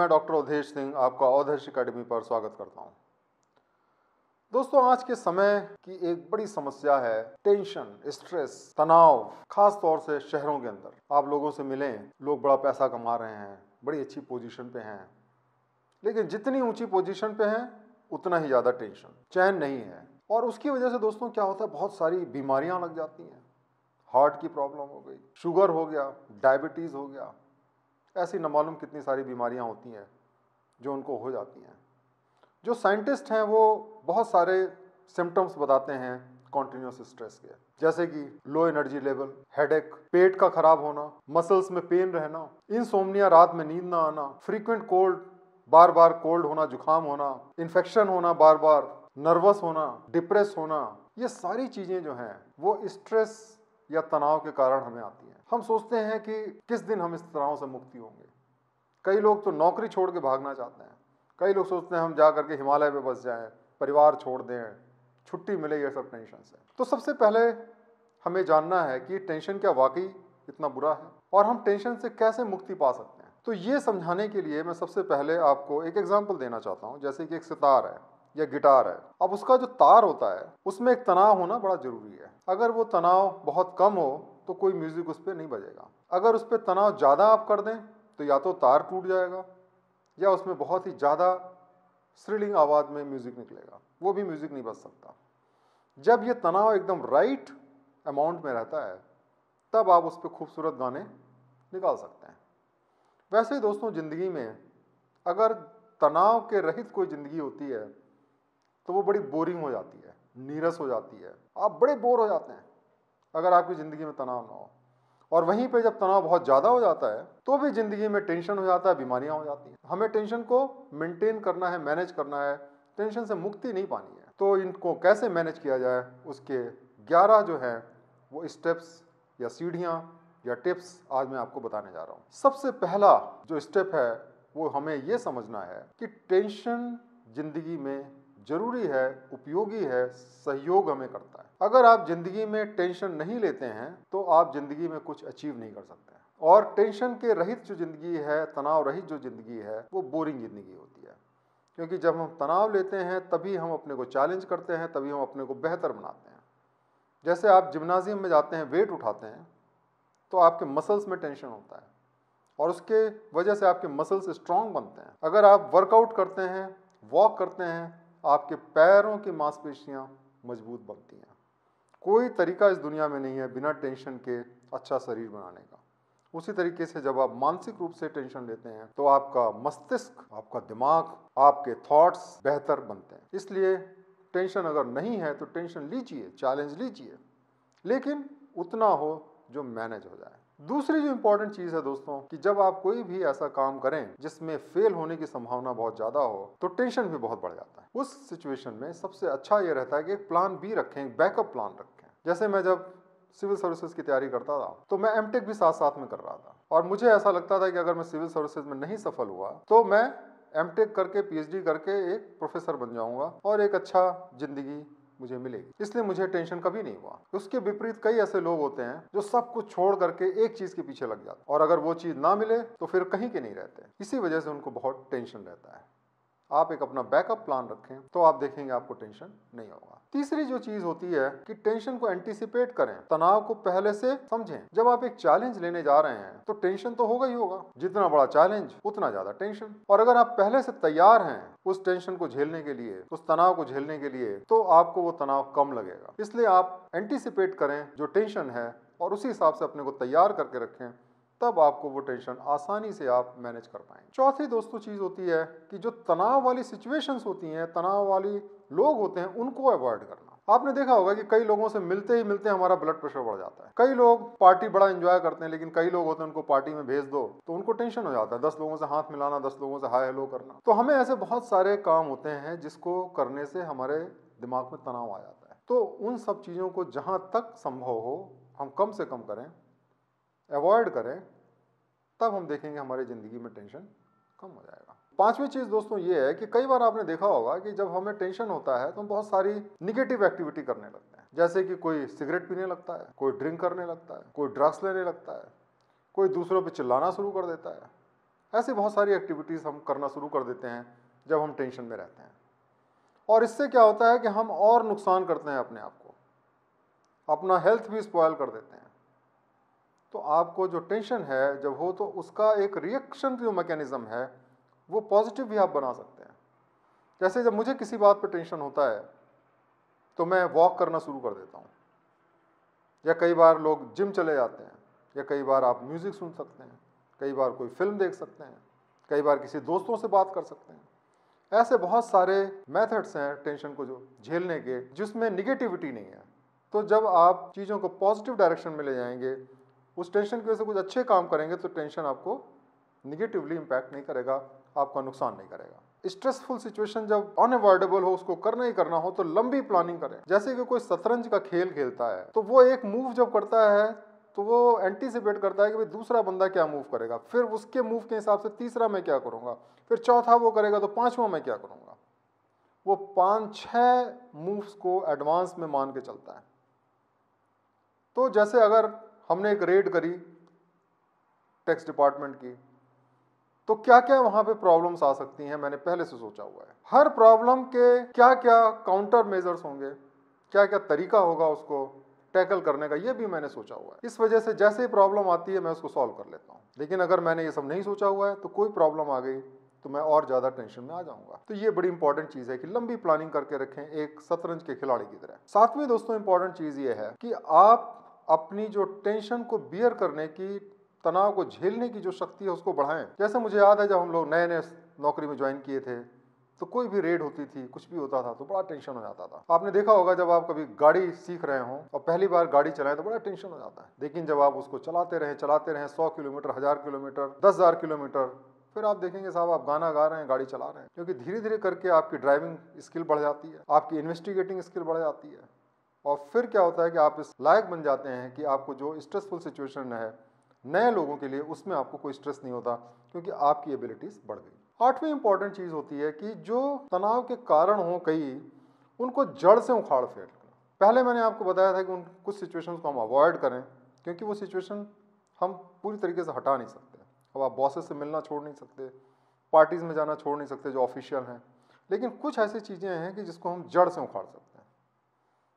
मैं डॉक्टर अवधेश सिंह आपका अवधेश अकेडमी पर स्वागत करता हूँ दोस्तों आज के समय की एक बड़ी समस्या है टेंशन स्ट्रेस तनाव खास तौर से शहरों के अंदर आप लोगों से मिलें लोग बड़ा पैसा कमा रहे हैं बड़ी अच्छी पोजीशन पे हैं लेकिन जितनी ऊंची पोजीशन पे हैं उतना ही ज़्यादा टेंशन चैन नहीं है और उसकी वजह से दोस्तों क्या होता है बहुत सारी बीमारियाँ लग जाती हैं हार्ट की प्रॉब्लम हो गई शुगर हो गया डायबिटीज़ हो गया ऐसी नमालूम कितनी सारी बीमारियां होती हैं जो उनको हो जाती हैं जो साइंटिस्ट हैं वो बहुत सारे सिम्टम्स बताते हैं कॉन्टीन्यूस स्ट्रेस के जैसे कि लो एनर्जी लेवल हेडेक पेट का खराब होना मसल्स में पेन रहना इन सोमनिया रात में नींद ना आना फ्रीक्वेंट कोल्ड बार बार कोल्ड होना जुकाम होना इन्फेक्शन होना बार बार नर्वस होना डिप्रेस होना ये सारी चीज़ें जो हैं वो स्ट्रेस या तनाव के कारण हमें आती हैं हम सोचते हैं कि किस दिन हम इस तनाव से मुक्ति होंगे कई लोग तो नौकरी छोड़ के भागना चाहते हैं कई लोग सोचते हैं हम जा करके हिमालय में बस जाएं परिवार छोड़ दें छुट्टी मिले ये सब टेंशन से तो सबसे पहले हमें जानना है कि टेंशन क्या वाकई इतना बुरा है और हम टेंशन से कैसे मुक्ति पा सकते हैं तो ये समझाने के लिए मैं सबसे पहले आपको एक एग्जाम्पल देना चाहता हूँ जैसे कि एक सितार है या गिटार है अब उसका जो तार होता है उसमें एक तनाव होना बड़ा जरूरी है अगर वो तनाव बहुत कम हो तो कोई म्यूज़िक उस पर नहीं बजेगा अगर उस पर तनाव ज़्यादा आप कर दें तो या तो तार टूट जाएगा या उसमें बहुत ही ज़्यादा स्रिलिंग आवाज़ में म्यूज़िक निकलेगा वो भी म्यूज़िक नहीं बज सकता जब ये तनाव एकदम राइट अमाउंट में रहता है तब आप उस पर खूबसूरत गाने निकाल सकते हैं वैसे दोस्तों ज़िंदगी में अगर तनाव के रहित कोई ज़िंदगी होती है तो वो बड़ी बोरिंग हो जाती है नीरस हो जाती है आप बड़े बोर हो जाते हैं अगर आपकी ज़िंदगी में तनाव ना हो और वहीं पे जब तनाव बहुत ज़्यादा हो जाता है तो भी ज़िंदगी में टेंशन हो जाता है बीमारियाँ हो जाती हैं हमें टेंशन को मेंटेन करना है मैनेज करना है टेंशन से मुक्ति नहीं पानी है तो इनको कैसे मैनेज किया जाए उसके ग्यारह जो हैं वो स्टेप्स या सीढ़ियाँ या टिप्स आज मैं आपको बताने जा रहा हूँ सबसे पहला जो स्टेप है वो हमें ये समझना है कि टेंशन ज़िंदगी में ज़रूरी है उपयोगी है सहयोग हमें करता है अगर आप ज़िंदगी में टेंशन नहीं लेते हैं तो आप ज़िंदगी में कुछ अचीव नहीं कर सकते और टेंशन के रहित जो ज़िंदगी है तनाव रहित जो ज़िंदगी है वो बोरिंग ज़िंदगी होती है क्योंकि जब हम तनाव लेते हैं तभी हम अपने को चैलेंज करते हैं तभी हम अपने को बेहतर बनाते हैं जैसे आप जिमनाजियम में जाते हैं वेट उठाते हैं तो आपके मसल्स में टेंशन होता है और उसके वजह से आपके मसल्स स्ट्रांग बनते हैं अगर आप वर्कआउट करते हैं वॉक करते हैं आपके पैरों की मांसपेशियाँ मजबूत बनती हैं कोई तरीका इस दुनिया में नहीं है बिना टेंशन के अच्छा शरीर बनाने का उसी तरीके से जब आप मानसिक रूप से टेंशन लेते हैं तो आपका मस्तिष्क आपका दिमाग आपके थॉट्स बेहतर बनते हैं इसलिए टेंशन अगर नहीं है तो टेंशन लीजिए चैलेंज लीजिए लेकिन उतना हो जो मैनेज हो जाए दूसरी जो इम्पोर्टेंट चीज़ है दोस्तों कि जब आप कोई भी ऐसा काम करें जिसमें फेल होने की संभावना बहुत ज़्यादा हो तो टेंशन भी बहुत बढ़ जाता है उस सिचुएशन में सबसे अच्छा ये रहता है कि एक प्लान बी रखें एक बैकअप प्लान रखें जैसे मैं जब सिविल सर्विसेज की तैयारी करता था तो मैं एम भी साथ साथ में कर रहा था और मुझे ऐसा लगता था कि अगर मैं सिविल सर्विसेज में नहीं सफल हुआ तो मैं एम करके पी करके एक प्रोफेसर बन जाऊंगा और एक अच्छा जिंदगी मुझे मिलेगी इसलिए मुझे टेंशन कभी नहीं हुआ उसके विपरीत कई ऐसे लोग होते हैं जो सब कुछ छोड़ करके एक चीज के पीछे लग जाते और अगर वो चीज ना मिले तो फिर कहीं के नहीं रहते इसी वजह से उनको बहुत टेंशन रहता है आप एक अपना बैकअप प्लान रखें तो आप देखेंगे आपको टेंशन नहीं होगा तीसरी जो चीज होती है कि टेंशन को एंटिसिपेट करें तनाव को पहले से समझें जब आप एक चैलेंज लेने जा रहे हैं तो टेंशन तो होगा ही होगा जितना बड़ा चैलेंज उतना ज्यादा टेंशन और अगर आप पहले से तैयार हैं उस टेंशन को झेलने के लिए उस तनाव को झेलने के लिए तो आपको वो तनाव कम लगेगा इसलिए आप एंटिसिपेट करें जो टेंशन है और उसी हिसाब से अपने को तैयार करके रखें तब आपको वो टेंशन आसानी से आप मैनेज कर पाएंगे चौथी दोस्तों चीज़ होती है कि जो तनाव वाली सिचुएशंस होती हैं तनाव वाली लोग होते हैं उनको अवॉइड करना आपने देखा होगा कि कई लोगों से मिलते ही मिलते हमारा ब्लड प्रेशर बढ़ जाता है कई लोग पार्टी बड़ा एंजॉय करते हैं लेकिन कई लोग होते हैं उनको पार्टी में भेज दो तो उनको टेंशन हो जाता है दस लोगों से हाथ मिलाना दस लोगों से हाई हेलो करना तो हमें ऐसे बहुत सारे काम होते हैं जिसको करने से हमारे दिमाग में तनाव आ जाता है तो उन सब चीज़ों को जहाँ तक संभव हो हम कम से कम करें अवॉइड करें तब हम देखेंगे हमारी ज़िंदगी में टेंशन कम हो जाएगा पांचवी चीज़ दोस्तों ये है कि कई बार आपने देखा होगा कि जब हमें टेंशन होता है तो हम बहुत सारी निगेटिव एक्टिविटी करने लगते हैं जैसे कि कोई सिगरेट पीने लगता है कोई ड्रिंक करने लगता है कोई ड्रग्स लेने लगता है कोई दूसरों पर चिल्लाना शुरू कर देता है ऐसी बहुत सारी एक्टिविटीज़ हम करना शुरू कर देते हैं जब हम टेंशन में रहते हैं और इससे क्या होता है कि हम और नुकसान करते हैं अपने आप को अपना हेल्थ भी स्पॉयल कर देते हैं तो आपको जो टेंशन है जब हो तो उसका एक रिएक्शन जो मैकेनिज़्म है वो पॉजिटिव भी आप बना सकते हैं जैसे जब मुझे किसी बात पर टेंशन होता है तो मैं वॉक करना शुरू कर देता हूँ या कई बार लोग जिम चले जाते हैं या कई बार आप म्यूज़िक सुन सकते हैं कई बार कोई फिल्म देख सकते हैं कई बार किसी दोस्तों से बात कर सकते हैं ऐसे बहुत सारे मेथड्स हैं टेंशन को जो झेलने के जिसमें निगेटिविटी नहीं है तो जब आप चीज़ों को पॉजिटिव डायरेक्शन में ले जाएंगे उस टेंशन की वजह से कुछ अच्छे काम करेंगे तो टेंशन आपको निगेटिवली इम्पैक्ट नहीं करेगा आपका नुकसान नहीं करेगा स्ट्रेसफुल सिचुएशन जब अनअवॉइडेबल हो उसको करना ही करना हो तो लंबी प्लानिंग करें जैसे कि कोई शतरंज का खेल खेलता है तो वो एक मूव जब करता है तो वो एंटीसिपेट करता है कि भाई दूसरा बंदा क्या मूव करेगा फिर उसके मूव के हिसाब से तीसरा मैं क्या करूँगा फिर चौथा वो करेगा तो पाँचवा मैं क्या करूँगा वो पाँच छः मूव्स को एडवांस में मान के चलता है तो जैसे अगर हमने एक रेड करी टैक्स डिपार्टमेंट की तो क्या क्या वहाँ पे प्रॉब्लम्स आ सकती हैं मैंने पहले से सोचा हुआ है हर प्रॉब्लम के क्या क्या काउंटर मेजर्स होंगे क्या क्या तरीका होगा उसको टैकल करने का ये भी मैंने सोचा हुआ है इस वजह से जैसे ही प्रॉब्लम आती है मैं उसको सॉल्व कर लेता हूँ लेकिन अगर मैंने ये सब नहीं सोचा हुआ है तो कोई प्रॉब्लम आ गई तो मैं और ज़्यादा टेंशन में आ जाऊंगा तो ये बड़ी इंपॉर्टेंट चीज़ है कि लंबी प्लानिंग करके रखें एक शतरंज के खिलाड़ी की तरह सातवीं दोस्तों इंपॉर्टेंट चीज़ ये है कि आप अपनी जो टेंशन को बियर करने की तनाव को झेलने की जो शक्ति है उसको बढ़ाएं जैसे मुझे याद है जब हम लोग नए नए नौकरी में ज्वाइन किए थे तो कोई भी रेड होती थी कुछ भी होता था तो बड़ा टेंशन हो जाता था आपने देखा होगा जब आप कभी गाड़ी सीख रहे हो और पहली बार गाड़ी चलाएं तो बड़ा टेंशन हो जाता है लेकिन जब आप उसको चलाते रहें चलाते रहें सौ किलोमीटर हज़ार किलोमीटर दस हज़ार किलोमीटर फिर आप देखेंगे साहब आप गाना गा रहे हैं गाड़ी चला रहे हैं क्योंकि धीरे धीरे करके आपकी ड्राइविंग स्किल बढ़ जाती है आपकी इन्वेस्टिगेटिंग स्किल बढ़ जाती है और फिर क्या होता है कि आप इस लायक बन जाते हैं कि आपको जो स्ट्रेसफुल सिचुएशन है नए लोगों के लिए उसमें आपको कोई स्ट्रेस नहीं होता क्योंकि आपकी एबिलिटीज़ बढ़ गई आठवीं इंपॉर्टेंट चीज़ होती है कि जो तनाव के कारण हों कई उनको जड़ से उखाड़ फेर पहले मैंने आपको बताया था कि उन कुछ सिचुएशन को हम अवॉइड करें क्योंकि वो सिचुएशन हम पूरी तरीके से हटा नहीं सकते अब आप बॉसेस से मिलना छोड़ नहीं सकते पार्टीज़ में जाना छोड़ नहीं सकते जो ऑफिशियल हैं लेकिन कुछ ऐसी चीज़ें हैं कि जिसको हम जड़ से उखाड़ सकते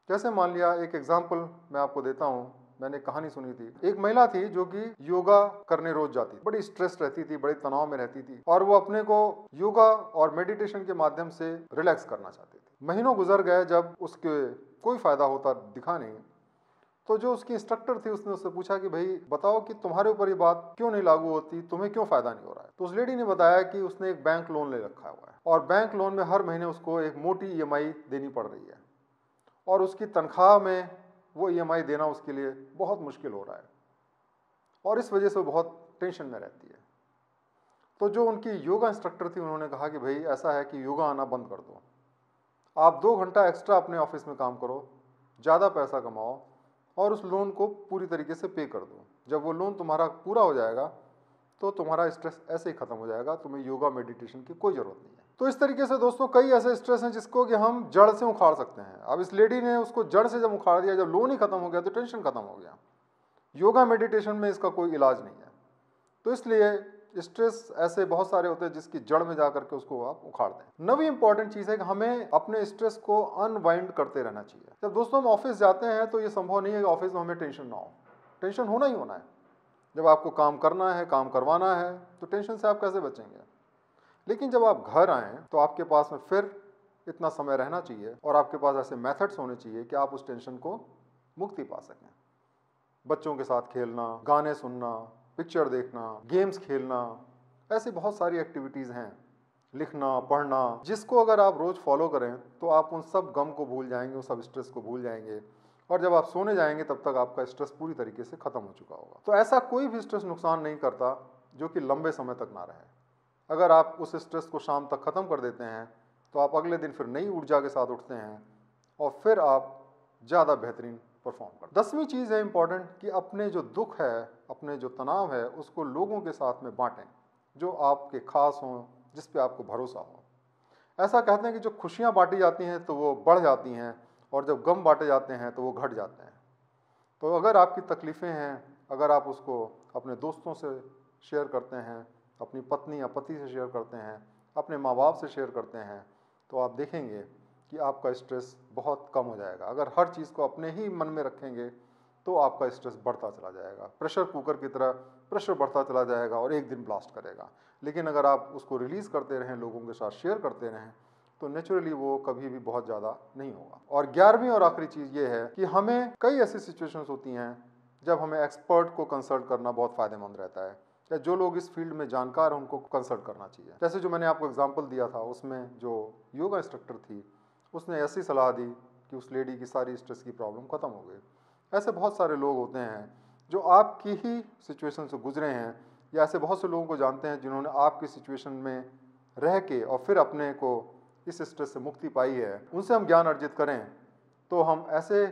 जैसे मान लिया एक एग्जाम्पल मैं आपको देता हूँ मैंने कहानी सुनी थी एक महिला थी जो कि योगा करने रोज जाती बड़ी स्ट्रेस रहती थी बड़े तनाव में रहती थी और वो अपने को योगा और मेडिटेशन के माध्यम से रिलैक्स करना चाहती थी महीनों गुजर गए जब उसके कोई फायदा होता दिखा नहीं तो जो उसकी इंस्ट्रक्टर थी उसने उससे पूछा कि भाई बताओ कि तुम्हारे ऊपर ये बात क्यों नहीं लागू होती तुम्हें क्यों फायदा नहीं हो रहा है तो उस लेडी ने बताया कि उसने एक बैंक लोन ले रखा हुआ है और बैंक लोन में हर महीने उसको एक मोटी ई e देनी पड़ रही है और उसकी तनख्वाह में वो ईएमआई e देना उसके लिए बहुत मुश्किल हो रहा है और इस वजह से वो बहुत टेंशन में रहती है तो जो उनकी योगा इंस्ट्रक्टर थी उन्होंने कहा कि भाई ऐसा है कि योगा आना बंद कर दो आप दो घंटा एक्स्ट्रा अपने ऑफिस में काम करो ज़्यादा पैसा कमाओ और उस लोन को पूरी तरीके से पे कर दो जब वो लोन तुम्हारा पूरा हो जाएगा तो तुम्हारा स्ट्रेस ऐसे ही ख़त्म हो जाएगा तुम्हें योगा मेडिटेशन की कोई ज़रूरत नहीं है तो इस तरीके से दोस्तों कई ऐसे स्ट्रेस हैं जिसको कि हम जड़ से उखाड़ सकते हैं अब इस लेडी ने उसको जड़ से जब उखाड़ दिया जब लोन ही खत्म हो गया तो टेंशन खत्म हो गया योगा मेडिटेशन में इसका कोई इलाज नहीं है तो इसलिए स्ट्रेस ऐसे बहुत सारे होते हैं जिसकी जड़ में जा करके उसको आप उखाड़ दें नवी इंपॉर्टेंट चीज़ है कि हमें अपने स्ट्रेस को अनवाइंड करते रहना चाहिए जब दोस्तों हम ऑफिस जाते हैं तो ये संभव नहीं है कि ऑफिस में हमें टेंशन ना हो टेंशन होना ही होना है जब आपको काम करना है काम करवाना है तो टेंशन से आप कैसे बचेंगे लेकिन जब आप घर आएँ तो आपके पास में फिर इतना समय रहना चाहिए और आपके पास ऐसे मेथड्स होने चाहिए कि आप उस टेंशन को मुक्ति पा सकें बच्चों के साथ खेलना गाने सुनना पिक्चर देखना गेम्स खेलना ऐसी बहुत सारी एक्टिविटीज़ हैं लिखना पढ़ना जिसको अगर आप रोज़ फॉलो करें तो आप उन सब गम को भूल जाएंगे उन सब स्ट्रेस को भूल जाएंगे और जब आप सोने जाएंगे तब तक आपका स्ट्रेस पूरी तरीके से ख़त्म हो चुका होगा तो ऐसा कोई भी स्ट्रेस नुकसान नहीं करता जो कि लंबे समय तक ना रहे अगर आप उस स्ट्रेस को शाम तक ख़त्म कर देते हैं तो आप अगले दिन फिर नई ऊर्जा के साथ उठते हैं और फिर आप ज़्यादा बेहतरीन परफॉर्म करते दसवीं चीज़ है इम्पॉर्टेंट कि अपने जो दुख है अपने जो तनाव है उसको लोगों के साथ में बाँटें जो आपके खास हों जिस पे आपको भरोसा हो ऐसा कहते हैं कि जो खुशियाँ बाँटी जाती हैं तो वो बढ़ जाती हैं और जब गम बाँटे जाते हैं तो वो घट जाते हैं तो अगर आपकी तकलीफ़ें हैं अगर आप उसको अपने दोस्तों से शेयर करते हैं अपनी पत्नी या पति से शेयर करते हैं अपने माँ बाप से शेयर करते हैं तो आप देखेंगे कि आपका स्ट्रेस बहुत कम हो जाएगा अगर हर चीज़ को अपने ही मन में रखेंगे तो आपका स्ट्रेस बढ़ता चला जाएगा प्रेशर कुकर की तरह प्रेशर बढ़ता चला जाएगा और एक दिन ब्लास्ट करेगा लेकिन अगर आप उसको रिलीज़ करते रहें लोगों के साथ शेयर करते रहें तो नेचुरली वो कभी भी बहुत ज़्यादा नहीं होगा और ग्यारहवीं और आखिरी चीज़ ये है कि हमें कई ऐसी सिचुएशंस होती हैं जब हमें एक्सपर्ट को कंसल्ट करना बहुत फ़ायदेमंद रहता है या जो लोग इस फील्ड में जानकार हैं उनको कंसल्ट करना चाहिए जैसे जो मैंने आपको एग्जाम्पल दिया था उसमें जो योगा इंस्ट्रक्टर थी उसने ऐसी सलाह दी कि उस लेडी की सारी स्ट्रेस की प्रॉब्लम ख़त्म हो गई ऐसे बहुत सारे लोग होते हैं जो आपकी ही सिचुएशन से गुजरे हैं या ऐसे बहुत से लोगों को जानते हैं जिन्होंने आपकी सिचुएशन में रह के और फिर अपने को इस स्ट्रेस से मुक्ति पाई है उनसे हम ज्ञान अर्जित करें तो हम ऐसे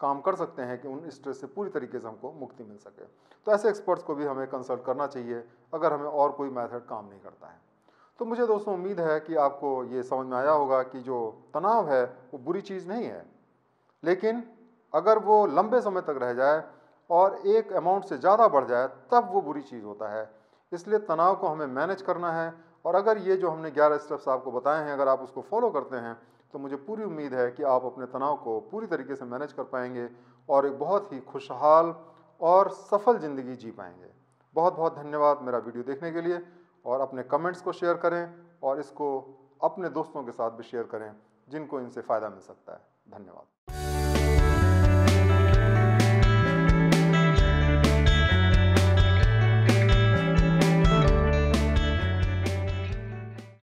काम कर सकते हैं कि उन स्ट्रेस से पूरी तरीके से हमको मुक्ति मिल सके तो ऐसे एक्सपर्ट्स को भी हमें कंसल्ट करना चाहिए अगर हमें और कोई मेथड काम नहीं करता है तो मुझे दोस्तों उम्मीद है कि आपको ये समझ में आया होगा कि जो तनाव है वो बुरी चीज़ नहीं है लेकिन अगर वो लंबे समय तक रह जाए और एक अमाउंट से ज़्यादा बढ़ जाए तब वो बुरी चीज़ होता है इसलिए तनाव को हमें मैनेज करना है और अगर ये जो हमने ग्यारह स्टेप्स आपको बताए हैं अगर आप उसको फॉलो करते हैं तो मुझे पूरी उम्मीद है कि आप अपने तनाव को पूरी तरीके से मैनेज कर पाएंगे और एक बहुत ही खुशहाल और सफल ज़िंदगी जी पाएंगे बहुत बहुत धन्यवाद मेरा वीडियो देखने के लिए और अपने कमेंट्स को शेयर करें और इसको अपने दोस्तों के साथ भी शेयर करें जिनको इनसे फ़ायदा मिल सकता है धन्यवाद